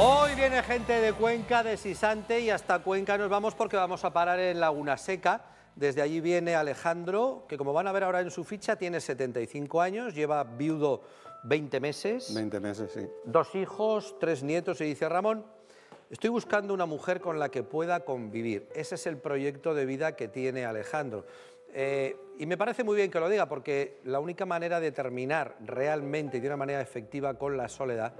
Hoy viene gente de Cuenca, de Sisante y hasta Cuenca nos vamos porque vamos a parar en Laguna Seca. Desde allí viene Alejandro, que como van a ver ahora en su ficha, tiene 75 años, lleva viudo 20 meses. 20 meses, sí. Dos hijos, tres nietos, y dice Ramón, estoy buscando una mujer con la que pueda convivir. Ese es el proyecto de vida que tiene Alejandro. Eh, y me parece muy bien que lo diga, porque la única manera de terminar realmente y de una manera efectiva con la soledad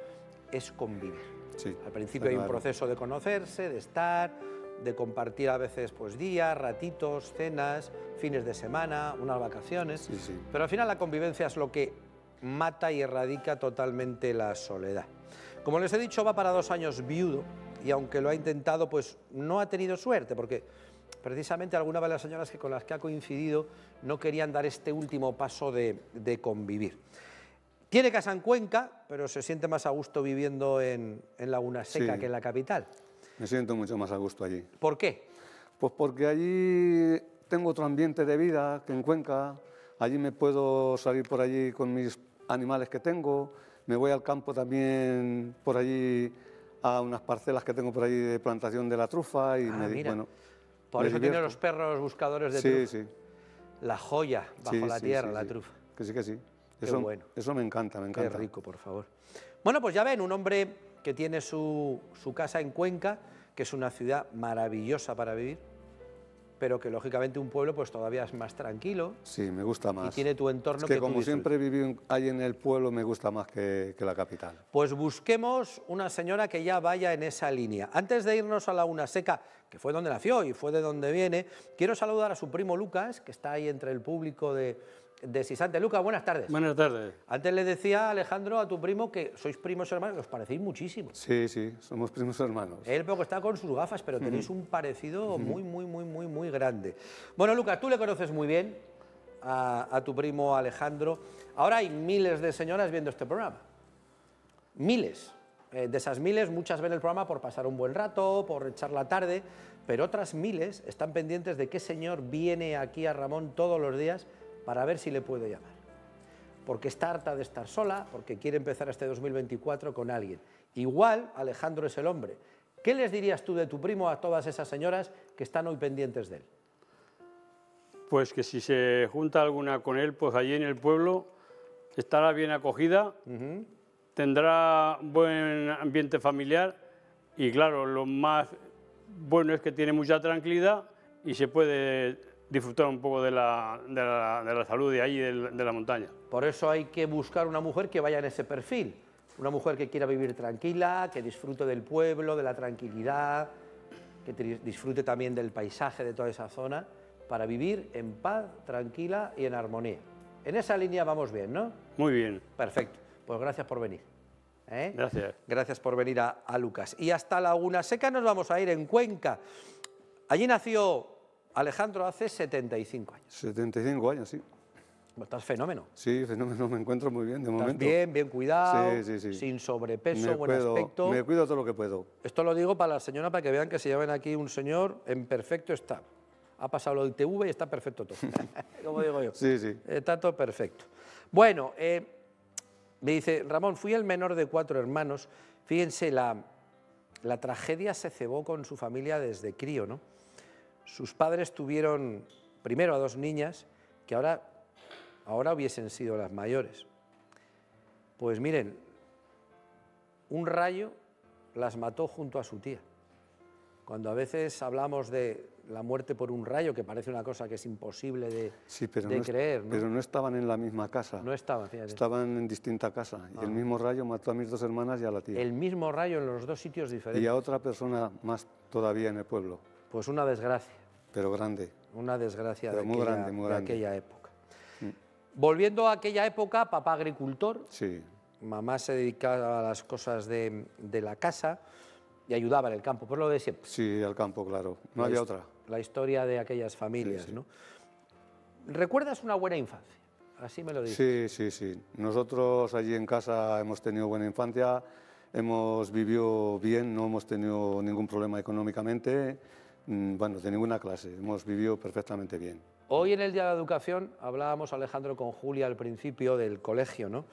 es convivir. Al principio hay un proceso de conocerse, de estar, de compartir a veces pues, días, ratitos, cenas, fines de semana, unas vacaciones. Pero al final la convivencia es lo que mata y erradica totalmente la soledad. Como les he dicho, va para dos años viudo y aunque lo ha intentado, pues no ha tenido suerte porque precisamente algunas de las señoras con las que ha coincidido no querían dar este último paso de convivir. Tiene casa en Cuenca, pero se siente más a gusto viviendo en, en Laguna Seca que en la capital. Me siento mucho más a gusto allí. ¿Por qué? Pues porque allí tengo otro ambiente de vida que en Cuenca. Allí me puedo salir por allí con mis animales que tengo. Me voy al campo también por allí a unas parcelas que tengo por allí de plantación de la trufa y ah, me bueno. Por eso tiene los perros buscadores de trufa. Sí, sí. La joya bajo la tierra, la trufa. Que sí, que sí. Eso, bueno. Eso me encanta, me encanta. rico, por favor. Bueno, pues ya ven, un hombre que tiene su, casa en Cuenca, que es una ciudad maravillosa para vivir, pero que lógicamente un pueblo pues todavía es más tranquilo. Sí, me gusta más. Y tiene tu entorno. que, como siempre viví ahí en el pueblo, me gusta más que, que, la capital. Pues busquemos una señora que ya vaya en esa línea. Antes de irnos a la Una Seca, que fue donde nació y fue de donde viene, quiero saludar a su primo Lucas, que está ahí entre el público de, de Sisante. Luca, buenas tardes. Buenas tardes. Antes le decía, Alejandro, a tu primo que sois primos hermanos, os parecéis muchísimo. Sí, sí, somos primos hermanos. Él poco está con sus gafas, pero tenéis un parecido muy, muy, muy, muy, muy grande. Bueno, Luca, tú le conoces muy bien a, tu primo Alejandro. Ahora hay miles de señoras viendo este programa. Miles. Eh, de esas miles, muchas ven el programa por pasar un buen rato, por echar la tarde, pero otras miles están pendientes de qué señor viene aquí a Ramón todos los días para ver si le puede llamar. Porque está harta de estar sola, porque quiere empezar este 2024 con alguien. Igual Alejandro es el hombre. ¿Qué les dirías tú de tu primo a todas esas señoras que están hoy pendientes de él? Pues que si se junta alguna con él, pues allí en el pueblo estará bien acogida, ...tendrá tendrá buen ambiente familiar y claro, lo más bueno es que tiene mucha tranquilidad y se puede disfrutar un poco de la, de la, salud de ahí, de la, montaña. Por eso hay que buscar una mujer que vaya en ese perfil, una mujer que quiera vivir tranquila, que disfrute del pueblo, de la tranquilidad, que disfrute también del paisaje de toda esa zona, para vivir en paz, tranquila y en armonía. En esa línea vamos bien, ¿no? Muy bien. Perfecto. Pues gracias por venir. ¿eh? Gracias. Gracias por venir a, a Lucas. Y hasta Laguna Seca nos vamos a ir en Cuenca. Allí nació Alejandro hace 75 años. 75 años, sí. Estás fenómeno. Sí, fenómeno, me encuentro muy bien de momento. Bien, bien cuidado, sí, sí, sí. sin sobrepeso, buen aspecto. Me cuido todo lo que puedo. Esto lo digo para la señora, para que vean que se llevan aquí un señor en perfecto estado. Ha pasado el del TV y está perfecto todo. Como digo yo. Sí, sí. Está todo perfecto. Bueno, eh, me dice, Ramón, fui el menor de cuatro hermanos. Fíjense, la, la tragedia se cebó con su familia desde crío, ¿no? Sus padres tuvieron primero a dos niñas que ahora, ahora hubiesen sido las mayores. Pues miren, un rayo las mató junto a su tía. Cuando a veces hablamos de la muerte por un rayo, que parece una cosa que es imposible de, creer. Pero no estaban en la misma casa. No estaban, Estaban en distinta casa. Y el ah. mismo rayo mató a mis dos hermanas y a la tía. El mismo rayo en los dos sitios diferentes. Y a otra persona más todavía en el pueblo. Pues una desgracia. Pero grande. Una desgracia de, aquella, grande, época. Mm. Volviendo a aquella época, papá agricultor, sí. mamá se dedicaba a las cosas de, la casa y ayudaba en el campo, por pues lo de siempre. Sí, al campo, claro. No había otra. La historia de aquellas familias, ¿no? ¿Recuerdas una buena infancia? Así me lo dices. Sí, sí, sí. Nosotros allí en casa hemos tenido buena infancia, hemos vivido bien, no hemos tenido ningún problema económicamente Mm, bueno, de ninguna clase, hemos vivido perfectamente bien. Hoy en el Día de la Educación hablábamos, Alejandro, con Julia al principio del colegio, ¿no?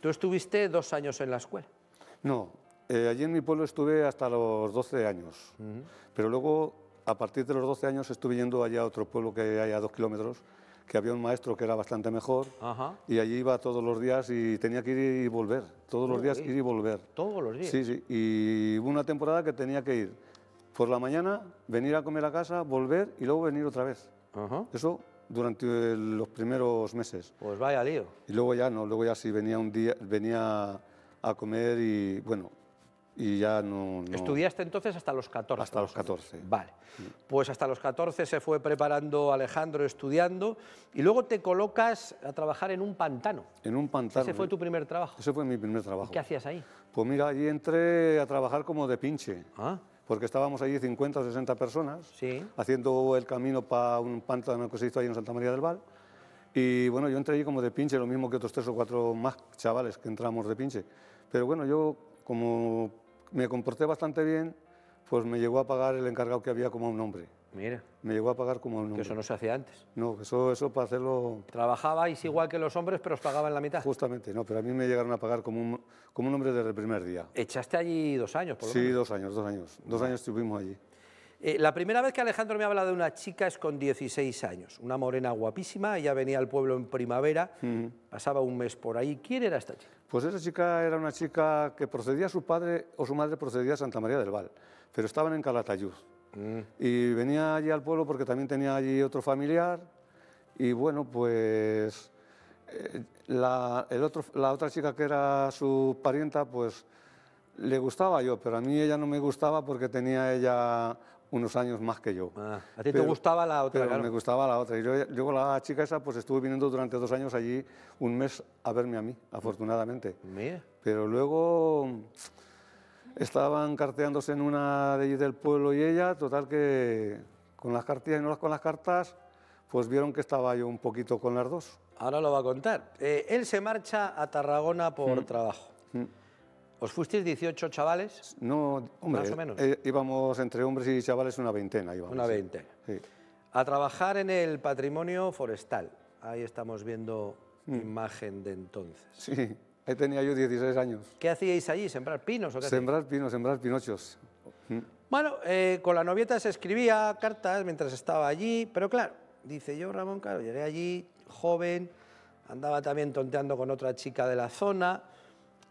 ¿Tú estuviste dos años en la escuela? No, eh, allí en mi pueblo estuve hasta los 12 años, pero luego, a partir de los 12 años, estuve yendo allá a otro pueblo que hay a dos kilómetros, que había un maestro que era bastante mejor, y allí iba todos los días y tenía que ir y volver, todos los días ir y volver. ¿Todos los días? Sí, sí, y hubo una temporada que tenía que ir por la mañana venir a comer a casa, volver y luego venir otra vez. Eso durante los primeros meses. Pues vaya lío. Y luego ya no, luego ya sí venía un día, venía a comer y bueno, y ya no, no, ¿Estudiaste entonces hasta los 14? Hasta los 14. Vale. Pues hasta los 14 se fue preparando Alejandro estudiando y luego te colocas a trabajar en un pantano. En un pantano. ¿Ese fue tu primer trabajo? Ese fue mi primer trabajo. ¿Qué hacías ahí? Pues mira, allí entré a trabajar como de pinche. Ah porque estábamos allí 50 o 60 personas sí. haciendo el camino para un pantano que se hizo ahí en Santa María del Val. Y bueno, yo entré allí como de pinche, lo mismo que otros tres o cuatro más chavales que entramos de pinche. Pero bueno, yo como me comporté bastante bien, pues me llegó a pagar el encargado que había como un hombre. Mira. Me llegó a pagar como un hombre. Que eso no se hacía antes. No, eso, eso para hacerlo... Trabajabais igual que los hombres, pero os pagaban la mitad. Justamente, no, pero a mí me llegaron a pagar como un, como un hombre desde el primer día. ¿Echaste allí dos años, por lo Sí, dos años, dos años. Dos años estuvimos allí. Eh, la primera vez que Alejandro me ha hablado de una chica es con 16 años, una morena guapísima, ella venía al pueblo en primavera, pasaba un mes por ahí. ¿Quién era esta chica? Pues esa chica era una chica que procedía, su padre o su madre procedía a Santa María del Val pero estaban en Calatayud. Mm. Y venía allí al pueblo porque también tenía allí otro familiar. Y bueno, pues eh, la, otra chica que era su parienta, pues le gustaba yo, pero a mí ella no me gustaba porque tenía ella unos años más que yo. Ah, ¿A ti te gustaba la otra? Me gustaba la otra. Y yo, con la chica esa pues estuve viniendo durante dos años allí, un mes, a verme a mí, afortunadamente. Pero luego Estaban carteándose en una de allí del pueblo y ella, total que con las cartillas y no con las cartas, pues vieron que estaba yo un poquito con las dos. Ahora lo va a contar. Eh, él se marcha a Tarragona por mm. trabajo. Mm. ¿Os fuisteis 18 chavales? No, hombre, eh, íbamos entre hombres y chavales una veintena. una veintena. A trabajar en el patrimonio forestal. Ahí estamos viendo mm. imagen de entonces. Sí tenía yo 16 años. ¿Qué hacíais allí? ¿Sembrar pinos o qué Sembrar pinos, sembrar pinochos. Mm. Bueno, eh, con la novieta se escribía cartas mientras estaba allí, pero claro, dice yo, Ramón, claro, llegué allí joven, andaba también tonteando con otra chica de la zona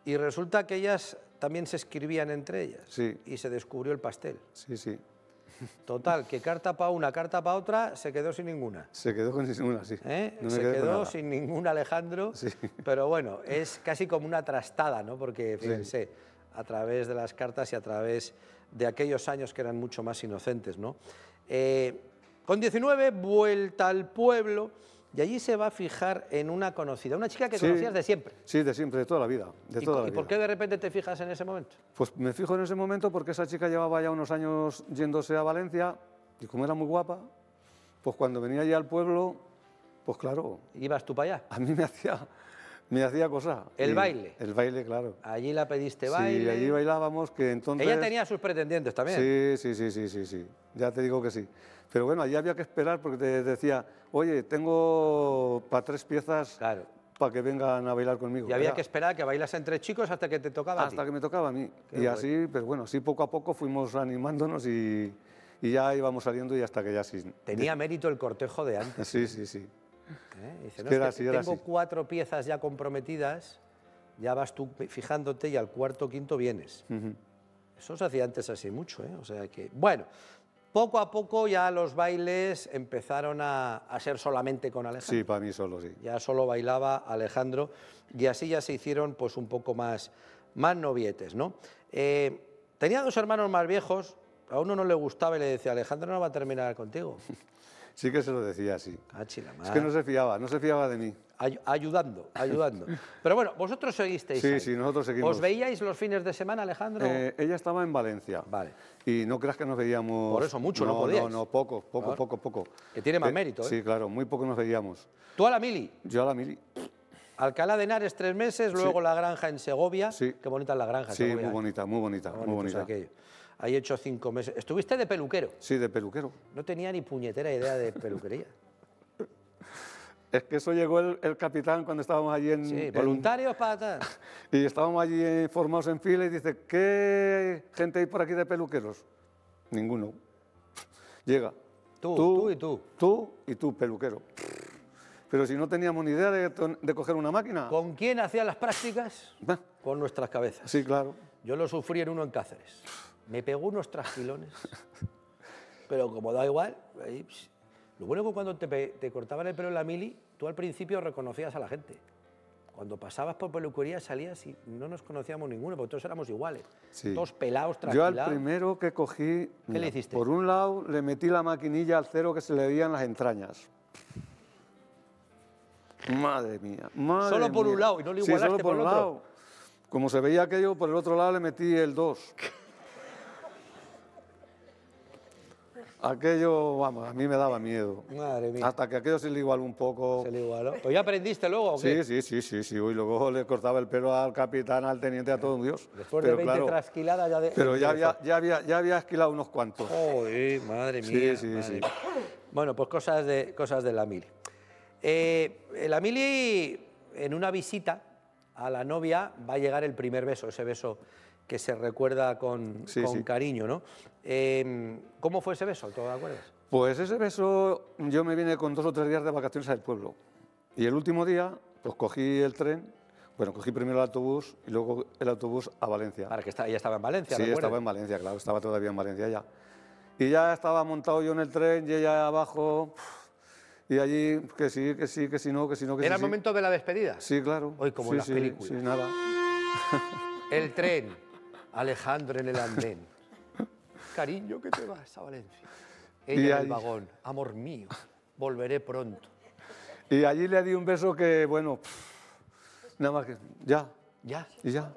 y resulta que ellas también se escribían entre ellas. Y se descubrió el pastel. Sí, sí. Total, que carta para una, carta para otra, se quedó sin ninguna. Se quedó sin ninguna, sí. ¿Eh? se quedó sin ningún Alejandro, pero bueno, es casi como una trastada, ¿no? Porque fíjense, a través de las cartas y a través de aquellos años que eran mucho más inocentes, ¿no? Eh, con 19, vuelta al pueblo y allí se va a fijar en una conocida, una chica que conocías de siempre. Sí, de siempre, de toda la vida. De ¿Y, ¿y por qué de repente te fijas en ese momento? Pues me fijo en ese momento porque esa chica llevaba ya unos años yéndose a Valencia y como era muy guapa, pues cuando venía ya al pueblo, pues claro. ¿Ibas tú para allá? A mí me hacía, me hacía cosa. ¿El baile? El baile, claro. Allí la pediste baile. Sí, allí bailábamos, que entonces... Ella tenía sus pretendientes también. Sí, sí, sí, sí, sí, sí. Ya te digo que sí. Pero bueno, allí había que esperar porque te decía, oye, tengo para tres piezas para que vengan a bailar conmigo. Y había que esperar que bailas entre chicos hasta que te tocaba. Hasta a ti. que me tocaba a mí. y así, pues bueno, así poco a poco fuimos animándonos y, ya íbamos saliendo y hasta que ya sí. Tenía mérito el cortejo de antes. sí, sí, sí. ¿Eh? es así, tengo cuatro piezas ya comprometidas, ya vas tú fijándote y al cuarto quinto vienes. Eso se hacía antes así mucho, ¿eh? O sea que, bueno, poco a poco ya los bailes empezaron a, ser solamente con Alejandro. Sí, para mí solo, sí. Ya solo bailaba Alejandro y así ya se hicieron pues un poco más, más novietes, ¿no? Eh, tenía dos hermanos más viejos, a uno no le gustaba y le decía, Alejandro no va a terminar contigo. sí que se lo decía así. madre. es que no se fiaba, no se fiaba de mí ayudando, ayudando. Pero bueno, vosotros seguisteis. Sí, sí, nosotros seguimos. ¿Os veíais los fines de semana, Alejandro? Eh, ella estaba en Valencia. Vale. Y no creas que nos veíamos. Por eso, mucho, no, no No, no, poco, poco, poco, poco. Que tiene más eh, mérito, ¿eh? Sí, claro, muy poco nos veíamos. ¿Tú a la mili? Yo a la mili. Alcalá de Henares tres meses, luego la granja en Segovia. Sí. Qué bonita es la granja. Sí, muy, ¿eh? bonita, muy bonita, muy bonita, muy bonita. Ahí he hecho cinco meses. ¿Estuviste de peluquero? Sí, de peluquero. No tenía ni puñetera idea de peluquería. Es que eso llegó el, capitán cuando estábamos allí en... Sí, voluntarios para atrás. Y estábamos allí eh, formados en fila y dice, ¿qué gente hay por aquí de peluqueros? Ninguno. Llega. Tú, tú, y tú. Tú y tú, peluquero. Pero si no teníamos ni idea de, coger una máquina. ¿Con quién hacía las prácticas? Con nuestras cabezas. Sí, claro. Yo lo sufrí en uno en Cáceres. Me pegó unos trasquilones. pero como da igual, ahí, lo bueno es que cuando te, cortaban el pelo en la mili, tú al principio reconocías a la gente. Cuando pasabas por peluquería salías y no nos conocíamos ninguno, porque todos éramos iguales. dos Todos pelados, tranquilados. Yo al primero que cogí... Por un lado, le metí la maquinilla al cero que se le veían las entrañas. Madre mía, madre Solo por un lado y no le igualaste por, el otro. Lado. Como se veía aquello, por el otro lado le metí el dos. Aquello, vamos, a mí me daba miedo. Madre mía. Hasta que aquello se le igualó un poco. Se le igualó. ¿Pero ya aprendiste luego? ¿o Sí, sí, sí, sí, sí. luego le cortaba el pelo al capitán, al teniente, a todo un dios. Después pero, de 20 trasquiladas ya de... Pero ya había, ya, había, esquilado unos cuantos. Joder, madre mía. Sí, sí, sí. Bueno, pues cosas de, cosas de la mili. Eh, la mili, en una visita a la novia, va a llegar el primer beso, ese beso que se recuerda con, cariño, ¿no? Em, ¿Cómo fue ese beso? ¿Te acuerdas? Pues ese beso, yo me vine con dos o tres días de vacaciones al pueblo. Y el último día, pues cogí el tren, bueno, cogí primero el autobús y luego el autobús a Valencia. Para que está, ya estaba en Valencia, Sí, estaba en Valencia, claro, estaba todavía en Valencia ya. Y ya estaba montado yo en el tren y ella abajo... Y allí, que sí, que sí, que sí, no, que sí, no, que ¿Era sí. ¿Era el momento de la despedida? Sí, claro. Hoy como en las películas. Sí, nada. el tren Alejandro en el andén. Cariño, que te vas a Valencia. Ella en el vagón. Amor mío, volveré pronto. Y allí le di un beso que, bueno, nada más que. Ya. Ya. Y ya.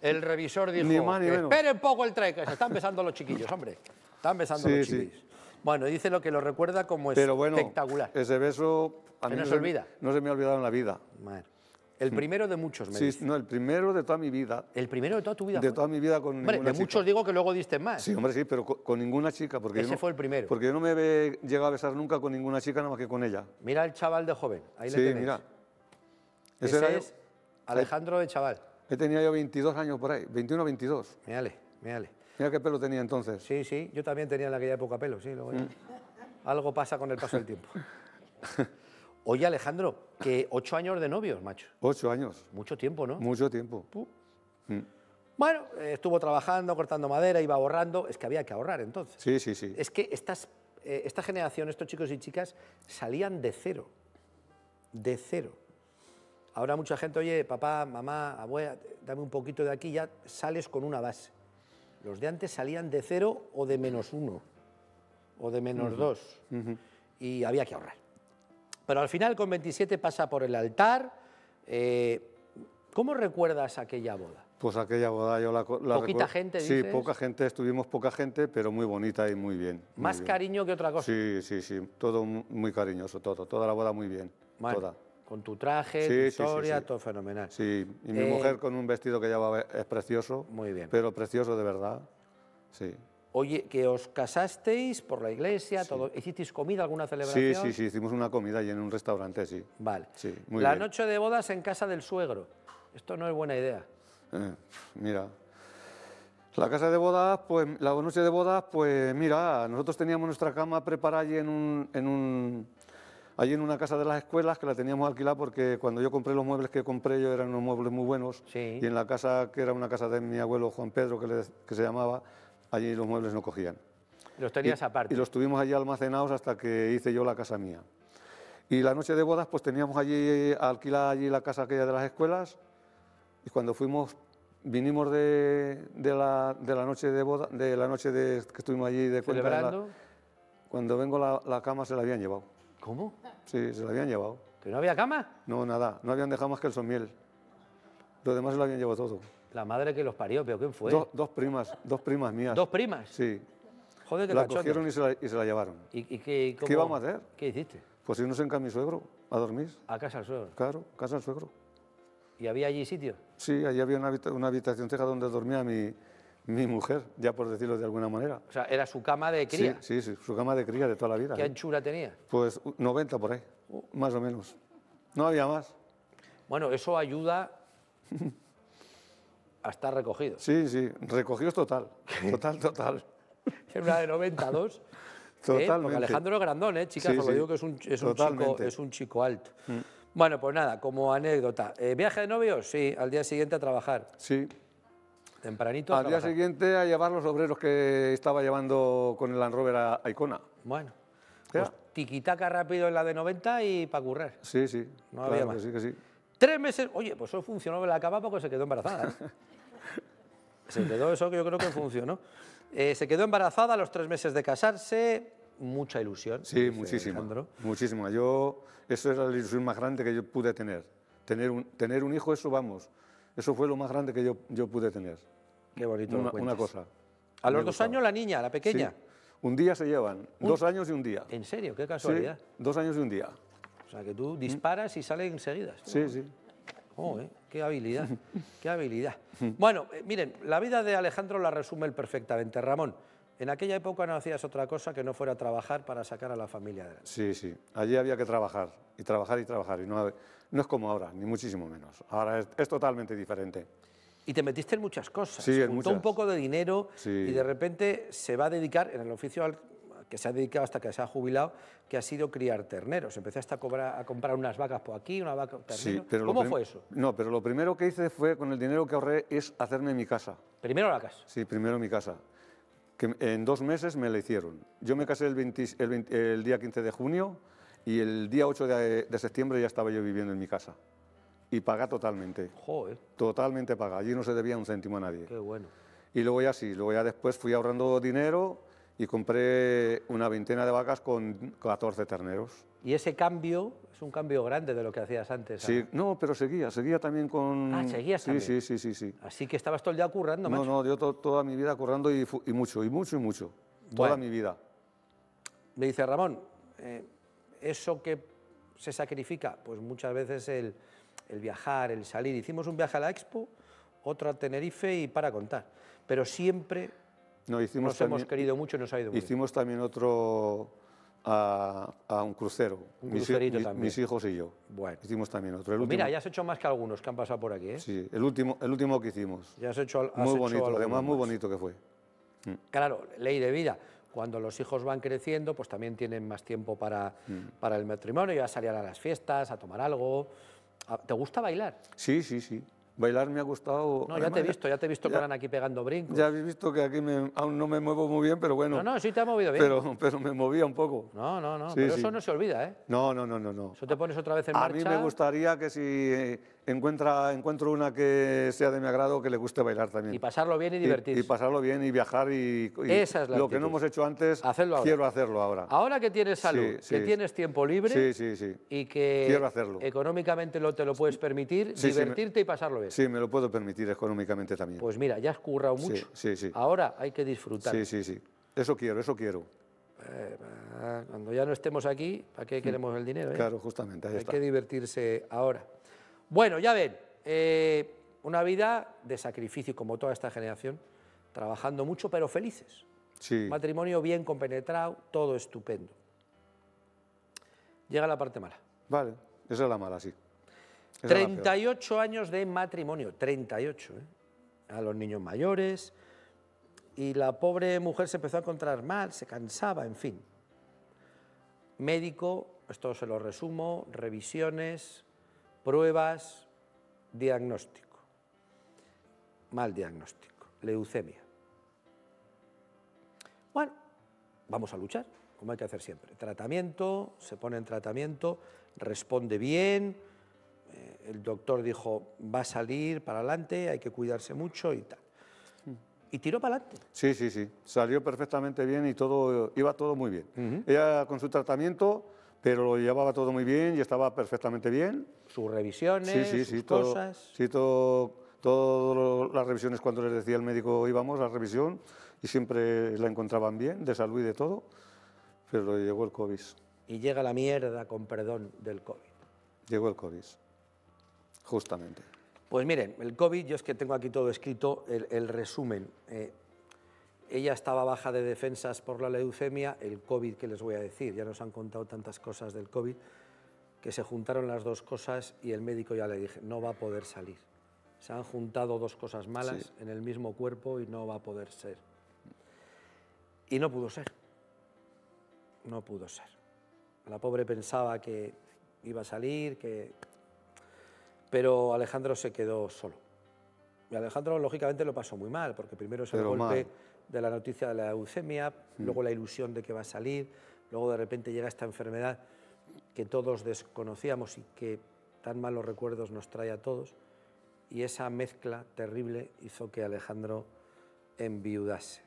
El revisor dijo: ni un poco el tren, están besando los chiquillos, hombre. Están besando los chiquillos. Bueno, dice lo que lo recuerda como espectacular. ese beso. A no, se, me ha olvidado en la vida. El primero de muchos, me Sí, no, el primero de toda mi vida. ¿El primero de toda tu vida? De toda mi vida con de muchos digo que luego diste más. Sí, hombre, sí, pero con, ninguna chica. Porque Ese no, fue el primero. Porque yo no me he llegado a besar nunca con ninguna chica, nada más que con ella. Mira el chaval de joven, ahí le tenéis. mira. Ese, es Alejandro de chaval. He tenía yo 22 años por ahí, 21 22. Mírale, mírale. Mira qué pelo tenía entonces. Sí, sí, yo también tenía en aquella época pelo, sí. Mm. Algo pasa con el paso del tiempo. Oye, Alejandro, que ocho años de novios, macho. Ocho años. Mucho tiempo, ¿no? Mucho tiempo. Mm. Bueno, eh, estuvo trabajando, cortando madera, iba ahorrando. Es que había que ahorrar entonces. Sí, sí, sí. Es que estas, eh, esta generación, estos chicos y chicas, salían de cero. De cero. Ahora mucha gente, oye, papá, mamá, abuela, dame un poquito de aquí, ya sales con una base. Los de antes salían de cero o de menos uno, o de menos dos, y había que ahorrar. Pero al final con 27 pasa por el altar. Eh, ¿Cómo recuerdas aquella boda? Pues aquella boda yo la, la Poquita gente, dices? Sí, poca gente, estuvimos poca gente, pero muy bonita y muy bien. ¿Más cariño que otra cosa? Sí, sí, sí, todo muy cariñoso, todo, toda la boda muy bien, Con tu traje, tu historia, todo fenomenal. Sí, y mi eh, mujer con un vestido que llevaba es precioso. Muy bien. Pero precioso de verdad, sí. Oye, que os casasteis por la iglesia, todo, ¿hicisteis comida, alguna celebración? Sí, sí, sí, hicimos una comida y en un restaurante, sí. Vale. Sí, muy la noche de bodas en casa del suegro. Esto no es buena idea. Eh, mira, la casa de bodas, pues, la noche de bodas, pues mira, nosotros teníamos nuestra cama preparada allí en, un, en, un, allí en una casa de las escuelas que la teníamos alquilada porque cuando yo compré los muebles que compré yo eran unos muebles muy buenos y en la casa que era una casa de mi abuelo Juan Pedro que, que se llamaba, allí los muebles no cogían. Los tenías aparte. Y los tuvimos allí almacenados hasta que hice yo la casa mía. Y la noche de bodas, pues teníamos allí, alquilada allí la casa aquella de las escuelas. Y cuando fuimos, vinimos de, la, noche de boda, de la noche de, que estuvimos allí de Celebrando. cuando vengo la, cama se la habían llevado. ¿Cómo? Sí, se la habían llevado. ¿Que no había cama? No, nada. No habían dejado más que el somiel... Lo demás se lo habían llevado todo. La madre que los parió, pero ¿quién fue? dos primas, dos primas mías. ¿Dos primas? Sí. Joder, que la cogieron y se la, se la, llevaron. ¿Y, qué, cómo, qué íbamos a hacer? ¿Qué hiciste? Pues irnos en casa mi suegro, a dormir. ¿A casa del suegro? Claro, casa del suegro. ¿Y había allí sitio? Sí, allí había una, habitación teja donde dormía mi, mi mujer, ya por decirlo de alguna manera. O sea, era su cama de cría. Sí, sí, su cama de cría de toda la vida. ¿Qué anchura tenía? Pues 90 por ahí, más o menos. No había más. Bueno, eso ayuda a estar recogido. Sí, sí, recogidos total, total, total. en de 92. ¿eh? Totalmente. Porque Alejandro Grandón, ¿eh? chicas, digo que es un, es un, chico, es un chico alto. Mm. Bueno, pues nada, como anécdota. Eh, ¿Viaje de novios? Sí, al día siguiente a trabajar. Sí. Tempranito. al día siguiente a llevar los obreros que estaba llevando con el Land Rover a, Icona. Bueno. Pues tiquitaca rápido en la de 90 y para currar. Sí, sí. No había sí, que sí. Tres meses. Oye, pues eso funcionó la capa porque se quedó embarazada. ¿eh? Se quedó eso que yo creo que funcionó. Eh, se quedó embarazada a los tres meses de casarse, mucha ilusión. Sí, muchísimo. Muchísimo. Muchísima. Yo, eso es la ilusión más grande que yo pude tener. Tener un, tener un hijo, eso vamos. Eso fue lo más grande que yo, yo pude tener. Qué bonito. Una, cosa. A los dos años la niña, la pequeña. Un día se llevan, dos años y un día. ¿En serio? Qué casualidad. dos años y un día. O sea, que tú disparas y salen enseguida. Sí, sí. Oh, ¿eh? Qué habilidad, qué habilidad. Bueno, eh, miren, la vida de Alejandro la resume perfectamente. Ramón, en aquella época no hacías otra cosa que no fuera trabajar para sacar a la familia adelante. Sí, sí. Allí había que trabajar, y trabajar y trabajar. Y no, no es como ahora, ni muchísimo menos. Ahora es, totalmente diferente. Y te metiste en muchas cosas. Sí, Juntó un poco de dinero y de repente se va a dedicar, en el oficio al que se ha dedicado hasta que se ha jubilado, que ha sido criar terneros. Empecé hasta a, comprar unas vacas por aquí, una vaca ternero. Sí, pero ¿Cómo fue eso? No, pero lo primero que hice fue, con el dinero que ahorré, es hacerme mi casa. ¿Primero la casa? Sí, primero mi casa. Que en dos meses me la hicieron. Yo me casé el, día 15 de junio y el día 8 de, septiembre ya estaba yo viviendo en mi casa y paga totalmente. Joder. Totalmente paga. Allí no se debía un céntimo a nadie. Qué bueno. Y luego ya sí, luego ya después fui ahorrando dinero y compré una veintena de vacas con 14 terneros. Y ese cambio es un cambio grande de lo que hacías antes. Sí, no, pero seguía, seguía también con... Ah, seguías sí, también. Sí, sí, sí, sí. Así que estabas todo el día currando, No, no, yo toda mi vida currando y, mucho, y mucho, y mucho. Toda mi vida. Me dice Ramón, eh, eso que se sacrifica, pues muchas veces el, el viajar, el salir. Hicimos un viaje a la Expo, otro a Tenerife y para contar. Pero siempre nos hemos querido mucho y nos ha ido muy Hicimos también otro a, un crucero. mis, hijos y yo. Bueno. Hicimos también otro. Pues mira, ya has hecho más que algunos que han pasado por aquí, ¿eh? Sí, el último, el último que hicimos. Ya has hecho Muy bonito bonito, además muy bonito que fue. Mm. Claro, ley de vida. Cuando los hijos van creciendo, pues también tienen más tiempo para, mm. para el matrimonio, ya salir a las fiestas, a tomar algo. Ah, ¿Te gusta bailar? Sí, sí, sí. Bailar me ha gustado. No, ya te he visto, ya te he visto que eran aquí pegando brincos. Ya habéis visto que aquí aún no me muevo muy bien, pero bueno. No, no, sí te ha movido bien. Pero, pero me movía un poco. No, no, no. pero eso no se olvida, ¿eh? No, no, no, no, no. Eso te pones otra vez en marcha. A mí me gustaría que si eh, encuentra, encuentro una que sea de mi agrado, que le guste bailar también. Y pasarlo bien y divertirse. Y, pasarlo bien y viajar y, Esa es la lo que no hemos hecho antes, hacerlo quiero hacerlo ahora. Ahora que tienes salud, que tienes tiempo libre sí, y que quiero hacerlo. económicamente lo, te lo puedes permitir, divertirte y pasarlo bien. Sí, me lo puedo permitir económicamente también. Pues mira, ya has currado mucho. Sí, sí, Ahora hay que disfrutar. Sí, sí, sí. Eso quiero, eso quiero. Eh, eh, cuando ya no estemos aquí, ¿para qué mm. queremos el dinero? Eh? Claro, justamente. hay que divertirse ahora. Bueno, ya ven, eh, una vida de sacrificio, como toda esta generación, trabajando mucho, pero felices. Sí. Matrimonio bien compenetrado, todo estupendo. Llega la parte mala. Vale, esa es la mala, sí. 38 años de matrimonio, 38, ¿eh? a los niños mayores. Y la pobre mujer se empezó a encontrar mal, se cansaba, en fin. Médico, esto se lo resumo, revisiones, pruebas, diagnóstico, mal diagnóstico, leucemia. Bueno, vamos a luchar, como hay que hacer siempre. Tratamiento, se pone en tratamiento, responde bien, eh, el doctor dijo, va a salir para adelante, hay que cuidarse mucho y tal. Mm. Y tiró para adelante. Sí, sí, sí. Salió perfectamente bien y todo, iba todo muy bien. Ella con su tratamiento pero lo llevaba todo muy bien y estaba perfectamente bien. Sus revisiones, sus cosas. sí, todo, todas las revisiones cuando les decía el médico íbamos a la revisión y siempre la encontraban bien, de salud y de todo, pero llegó el COVID. Y llega la mierda, con perdón, del COVID. Llegó el COVID, justamente. Pues miren, el COVID, yo es que tengo aquí todo escrito, el, resumen. Eh, ella estaba baja de defensas por la leucemia, el COVID, que les voy a decir, ya nos han contado tantas cosas del COVID, que se juntaron las dos cosas y el médico ya le dije, no va a poder salir. Se han juntado dos cosas malas en el mismo cuerpo y no va a poder ser. Y no pudo ser. No pudo ser. La pobre pensaba que iba a salir, que... Pero Alejandro se quedó solo. Y Alejandro, lógicamente, lo pasó muy mal, porque primero se el de la noticia de la leucemia, luego la ilusión de que va a salir, luego de repente llega esta enfermedad que todos desconocíamos y que tan malos recuerdos nos trae a todos, y esa mezcla terrible hizo que Alejandro enviudase.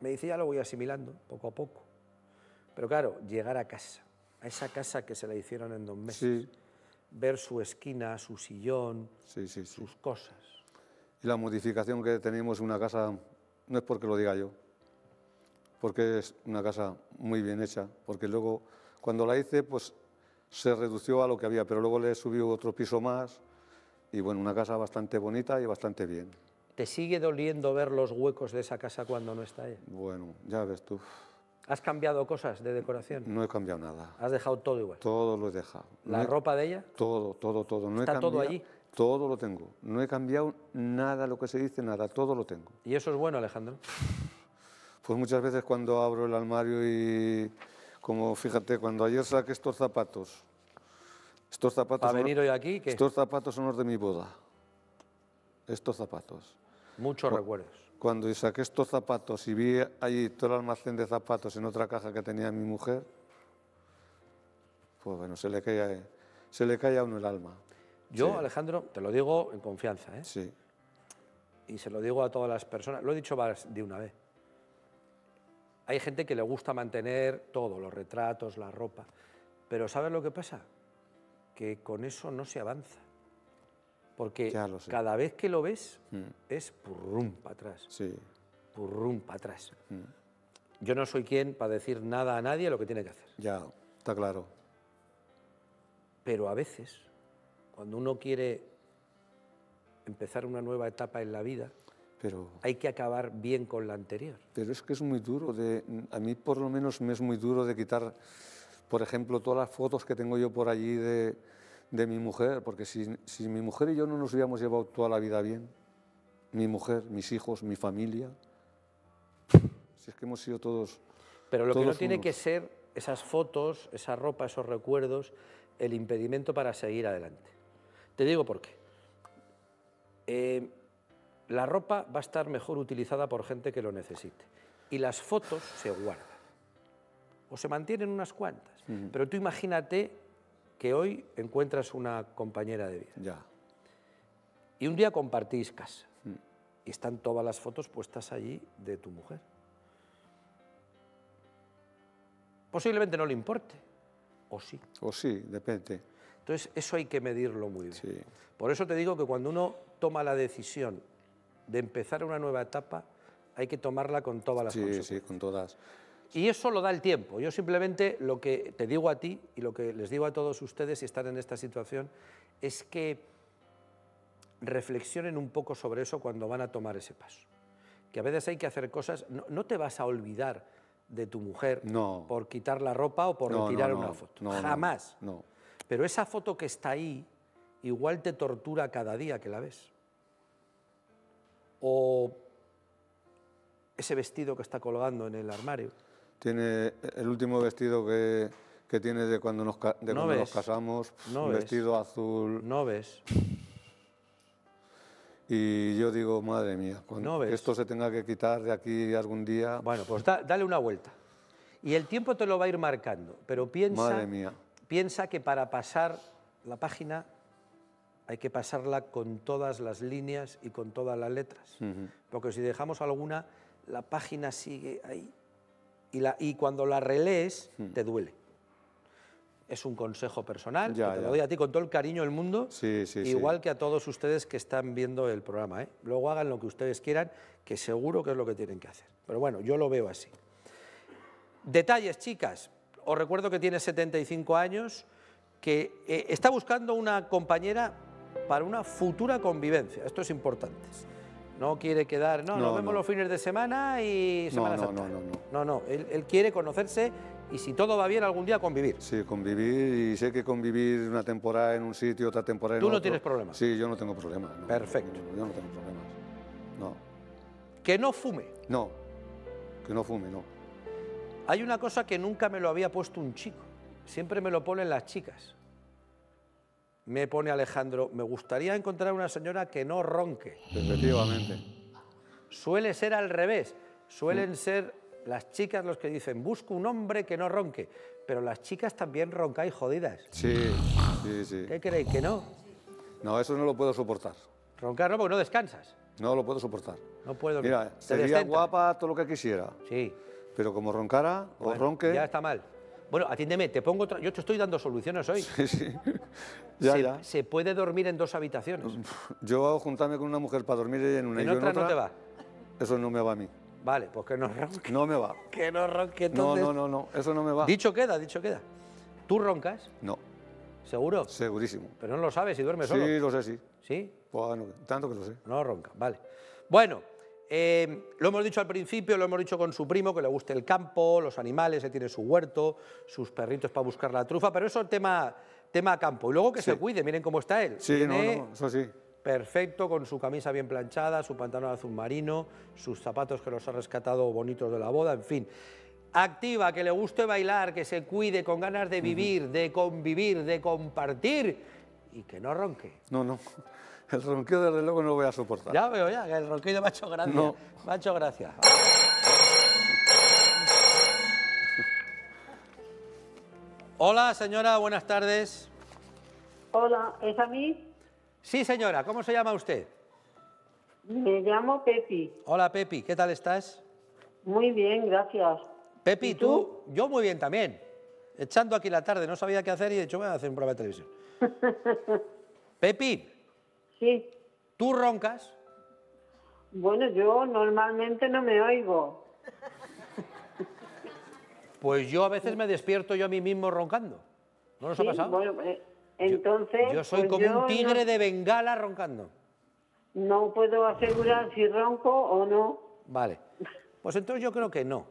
Me dice, ya lo voy asimilando poco a poco, pero claro, llegar a casa, a esa casa que se la hicieron en dos meses, ver su esquina, su sillón, sus cosas y la modificación que tenemos, en una casa, no es porque lo diga yo, porque es una casa muy bien hecha, porque luego cuando la hice, pues se redució a lo que había, pero luego le subió otro piso más y bueno, una casa bastante bonita y bastante bien. ¿Te sigue doliendo ver los huecos de esa casa cuando no está ahí? Bueno, ya ves tú. ¿Has cambiado cosas de decoración? No he cambiado nada. ¿Has dejado todo igual? Todo lo he dejado. ¿La ropa de ella? Todo, todo, todo. ¿Está todo allí? Todo lo tengo. No he cambiado nada lo que se dice, nada, todo lo tengo. ¿Y eso es bueno, Alejandro? Pues muchas veces cuando abro el armario y, como fíjate, cuando ayer saqué estos zapatos, estos zapatos... ¿Para venir aquí? Estos zapatos son los de mi boda. Estos zapatos. Muchos recuerdos. Cuando saqué estos zapatos y vi ahí todo el almacén de zapatos en otra caja que tenía mi mujer, pues bueno, se le cae, eh, se le cae a uno el alma. Yo, Alejandro, te lo digo en confianza, ¿eh? Sí. Y se lo digo a todas las personas, lo he dicho más de una vez. Hay gente que le gusta mantener todo, los retratos, la ropa, pero ¿sabes lo que pasa? Que con eso no se avanza. Porque cada vez que lo ves hmm. es purrum para atrás. Sí. Purrum para atrás. Hmm. Yo no soy quien para decir nada a nadie lo que tiene que hacer. Ya, está claro. Pero a veces cuando uno quiere empezar una nueva etapa en la vida, pero, hay que acabar bien con la anterior. Pero es que es muy duro, de, a mí por lo menos me es muy duro de quitar, por ejemplo, todas las fotos que tengo yo por allí de, mi mujer, porque si, mi mujer y yo no nos hubiéramos llevado toda la vida bien, mi mujer, mis hijos, mi familia, si es que hemos sido todos... Pero lo que no tiene que ser esas fotos, esa ropa, esos recuerdos, el impedimento para seguir adelante. Te digo por qué. Eh, la ropa va a estar mejor utilizada por gente que lo necesite. Y las fotos se guardan. O se mantienen unas cuantas. Pero tú imagínate que hoy encuentras una compañera de vida. Ya. Y un día compartís casa. Mm. Y están todas las fotos puestas allí de tu mujer. Posiblemente no le importe. O sí. O sí, depende. Entonces, eso hay que medirlo muy bien. Por eso te digo que cuando uno toma la decisión de empezar una nueva etapa, hay que tomarla con todas las sí, Sí, con todas. Y eso lo da el tiempo. Yo simplemente lo que te digo a ti y lo que les digo a todos ustedes si están en esta situación es que reflexionen un poco sobre eso cuando van a tomar ese paso. Que a veces hay que hacer cosas, no, te vas a olvidar de tu mujer por quitar la ropa o por retirar una foto. Jamás. no. Pero esa foto que está ahí igual te tortura cada día que la ves. O ese vestido que está colgando en el armario. Tiene el último vestido que, que tiene de cuando nos, de no nos casamos, un vestido azul. No ves. Y yo digo, madre mía, cuando esto se tenga que quitar de aquí algún día. Bueno, pues dale una vuelta. Y el tiempo te lo va a ir marcando, pero piensa. Madre mía. Piensa que para pasar la página hay que pasarla con todas las líneas y con todas las letras, porque si dejamos alguna, la página sigue ahí y, cuando la relees hmm. te duele. Es un consejo personal, te lo doy a ti con todo el cariño del mundo, igual que a todos ustedes que están viendo el programa. ¿eh? Luego hagan lo que ustedes quieran, que seguro que es lo que tienen que hacer. Pero bueno, yo lo veo así. Detalles, chicas, os recuerdo que tiene 75 años, que eh, está buscando una compañera para una futura convivencia. Esto es importante. No quiere quedar, no, no nos vemos los fines de semana y Semana no, No, no, no. No, él, quiere conocerse y si todo va bien algún día convivir. Sí, convivir y sé que convivir una temporada en un sitio, otra temporada en otro. ¿Tú no tienes problemas? Sí, yo no tengo problemas. Perfecto. yo no tengo problemas, no. ¿Que no fume? No, que no fume, no. Hay una cosa que nunca me lo había puesto un chico, siempre me lo ponen las chicas. Me pone Alejandro, me gustaría encontrar una señora que no ronque. Efectivamente. Suele ser al revés, suelen ser las chicas los que dicen, busco un hombre que no ronque. Pero las chicas también roncáis jodidas. Sí, sí, sí. ¿Qué creéis, que no? No, eso no lo puedo soportar. Roncar no, porque no descansas. No lo puedo soportar. No puedo. Mira, sería guapa todo lo que quisiera. Sí. Pero como roncara o ronque... Ya está mal. Bueno, atiéndeme, te pongo otra... Yo te estoy dando soluciones hoy. Sí, ya, se, puede dormir en dos habitaciones. Yo juntarme con una mujer para dormir en una en y otra, en otra. no te va? Eso no me va a mí. Vale, pues que no ronque. No me va. Que no ronque entonces. No, no, no, eso no me va. Dicho queda, dicho queda. ¿Tú roncas? No. ¿Seguro? Segurísimo. Pero no lo sabes si duermes solo. Sí, lo sé, sí. ¿Sí? Bueno, tanto que lo sé. No ronca, vale. Bueno. Em, lo hemos dicho al principio, lo hemos dicho con su primo, que le guste el campo, los animales, él tiene su huerto, sus perritos para buscar la trufa, pero eso es tema, tema campo. Y luego que se cuide, miren cómo está él. Sí, no, eso sí. Perfecto, con su camisa bien planchada, su pantalón azul marino, sus zapatos que los ha rescatado bonitos de la boda, en fin. Activa, que le guste bailar, que se cuide con ganas de vivir, de convivir, de compartir y que no ronque. No, no. El ronquido desde luego no lo voy a soportar. Ya veo, ya, el ronquido me ha hecho gracia. Me ha Hola, señora, buenas tardes. Hola, ¿es a mí? Sí, señora, ¿cómo se llama usted? Me llamo Pepi. Hola, Pepi, ¿qué tal estás? Muy bien, gracias. Pepi, tú? tú? Yo muy bien también. Echando aquí la tarde, no sabía qué hacer y de hecho voy a hacer un programa de televisión. Pepi, Sí. ¿Tú roncas? Bueno, yo normalmente no me oigo. Pues yo a veces me despierto yo a mí mismo roncando. ¿No nos ha pasado? Bueno, eh, entonces. Yo, soy pues como un tigre de bengala roncando. No puedo asegurar si ronco o no. Vale. Pues entonces yo creo que no.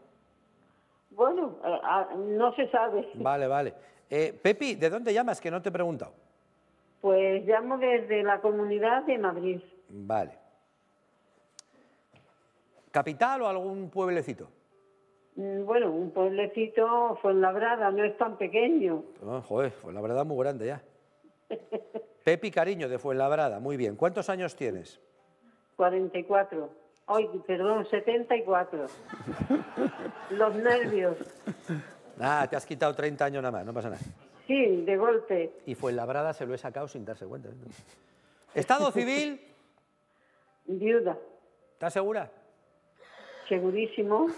Bueno, eh, ah, no se sabe. Vale, vale. Eh, Pepi, ¿de dónde llamas? Que no te he preguntado. Pues llamo desde la comunidad de Madrid. Vale. ¿Capital o algún pueblecito? Mm, bueno, un pueblecito Fuenlabrada, no es tan pequeño. Ah, joder, Fuenlabrada muy grande ya. Pepi Cariño de Fuenlabrada, muy bien. ¿Cuántos años tienes? 44. Ay, perdón, 74. Los nervios. Ah, te has quitado 30 años nada más, no pasa nada. Sí, de golpe. Y fue en labrada se lo he sacado sin darse cuenta. ¿eh? ¿Estado civil? Viuda. ¿Estás segura? Segurísimo.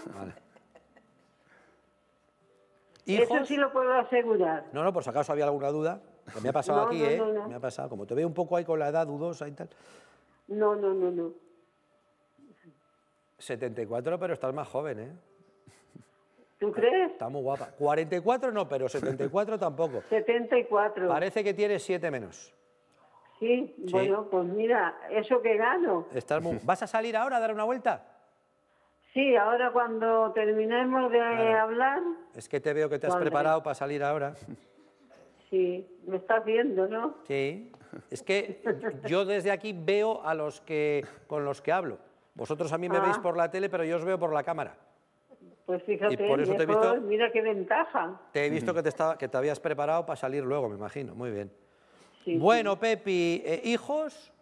Eso sí lo puedo asegurar. No, no, por si acaso había alguna duda. Me ha pasado aquí, ¿eh? me ha pasado. Como te veo un poco ahí con la edad dudosa y tal. No, no, no, no. 74, pero estás más joven, ¿eh? ¿Tú crees? Está muy guapa. 44 no, pero 74 tampoco. 74. Parece que tienes 7 menos. Sí, bueno, pues mira, eso que gano. ¿Vas a salir ahora a dar una vuelta? Sí, ahora cuando terminemos de hablar... Es que te veo que te has preparado para salir ahora. Sí, me estás viendo, ¿no? Sí, es que yo desde aquí veo a los que con los que hablo. Vosotros a mí me ah. veis por la tele, pero yo os veo por la cámara. Pues fíjate, por eso te he visto, mira qué ventaja. Te he visto que, te estaba, que te habías preparado para salir luego, me imagino. Muy bien. bueno, Pepi, eh, ¿hijos?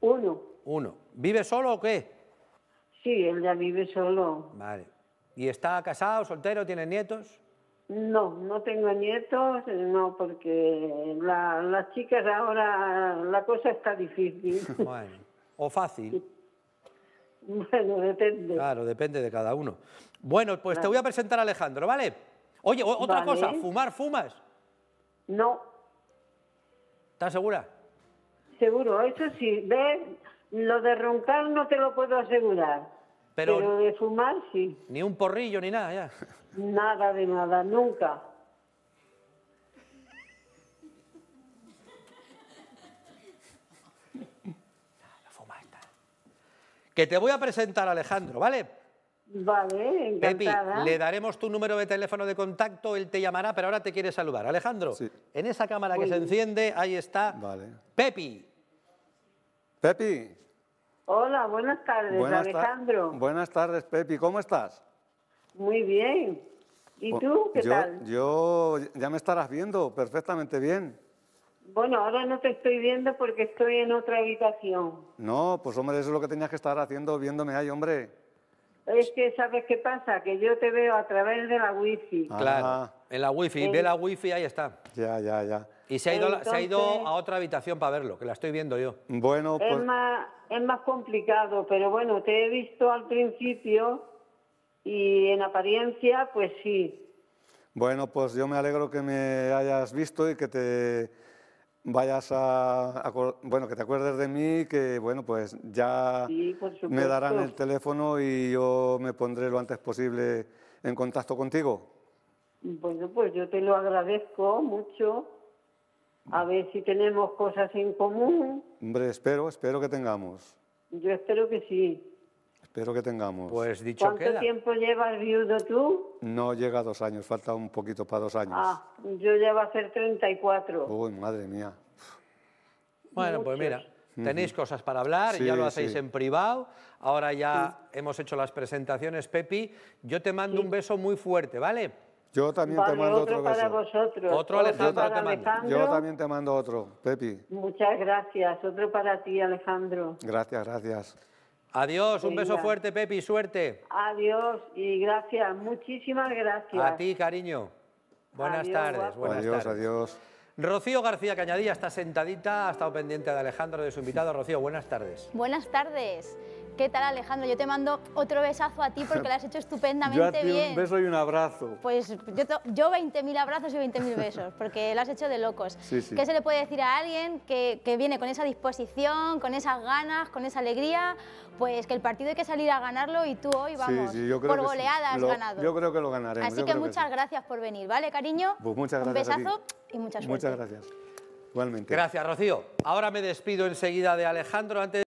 Uno. Uno. ¿Vive solo o qué? Sí, él ya vive solo. Vale. ¿Y está casado, soltero, tiene nietos? No, no tengo nietos, no, porque las chicas ahora la cosa está difícil. Bueno, o fácil. Bueno, depende. Claro, depende de cada uno. Bueno, pues te voy a presentar a Alejandro, ¿vale? Oye, otra cosa, ¿fumar fumas? No. ¿Estás segura? Seguro, eso sí. ¿Ves? Lo de roncar no te lo puedo asegurar. Pero, pero de fumar sí. Ni un porrillo ni nada, ya. Nada de nada, nunca. Que te voy a presentar a Alejandro, ¿vale? Vale, encantada. Pepi, le daremos tu número de teléfono de contacto, él te llamará, pero ahora te quiere saludar. Alejandro, en esa cámara que se enciende, ahí está vale. Pepi. Pepi. Hola, buenas tardes, Alejandro. buenas tardes, Pepi, ¿cómo estás? Muy bien. ¿Y tú, qué tal? Yo, ya me estarás viendo perfectamente bien. Bueno, ahora no te estoy viendo porque estoy en otra habitación. No, pues hombre, eso es lo que tenías que estar haciendo, viéndome ahí, hombre. Es que, ¿sabes qué pasa? Que yo te veo a través de la wifi. Ah. claro, en la wifi. Ve la wifi, ahí está. Ya, ya, ya. Y se ha, ido, se ha ido a otra habitación para verlo, que la estoy viendo yo. Bueno, pues... es más complicado, pero bueno, te he visto al principio y en apariencia, pues sí. Bueno, pues yo me alegro que me hayas visto y que te vayas a, bueno que te acuerdes de mí que bueno pues ya me darán el teléfono y yo me pondré lo antes posible en contacto contigo bueno pues, pues yo te lo agradezco mucho a ver si tenemos cosas en común hombre espero espero que tengamos yo espero que sí Espero que tengamos. Pues dicho ¿Cuánto tiempo llevas viudo tú? No llega a dos años, falta un poquito para dos años. Ah, yo ya va a ser 34. Uy, madre mía. Bueno, pues mira, tenéis cosas para hablar, y ya lo hacéis en privado. Ahora ya hemos hecho las presentaciones, Pepi. Yo te mando un beso muy fuerte, ¿vale? Yo también te mando otro, otro beso. Para vosotros. Otro Alejandro, te Alejandro. Yo también te mando otro, Pepi. Muchas gracias. Otro para ti, Alejandro. Gracias, gracias. Adiós, un beso fuerte, Pepi, suerte. Adiós y gracias, muchísimas gracias. A ti, cariño. Buenas tardes. adiós, adiós. Rocío García Cañadilla está sentadita, ha estado pendiente de Alejandro, de su invitado. Rocío, buenas tardes. Buenas tardes. ¿Qué tal, Alejandro? Yo te mando otro besazo a ti porque lo has hecho estupendamente yo a bien. Un beso y un abrazo. Pues yo, yo 20.000 abrazos y 20.000 besos porque lo has hecho de locos. ¿Qué se le puede decir a alguien que, viene con esa disposición, con esas ganas, con esa alegría? Pues que el partido hay que salir a ganarlo y tú hoy vamos. por goleadas has ganado. Yo creo que lo ganaremos. Así que muchas gracias por venir, ¿vale, cariño? Pues muchas gracias. Un besazo y muchas suerte. Muchas gracias. Igualmente. Gracias, Rocío. Ahora me despido enseguida de Alejandro. Antes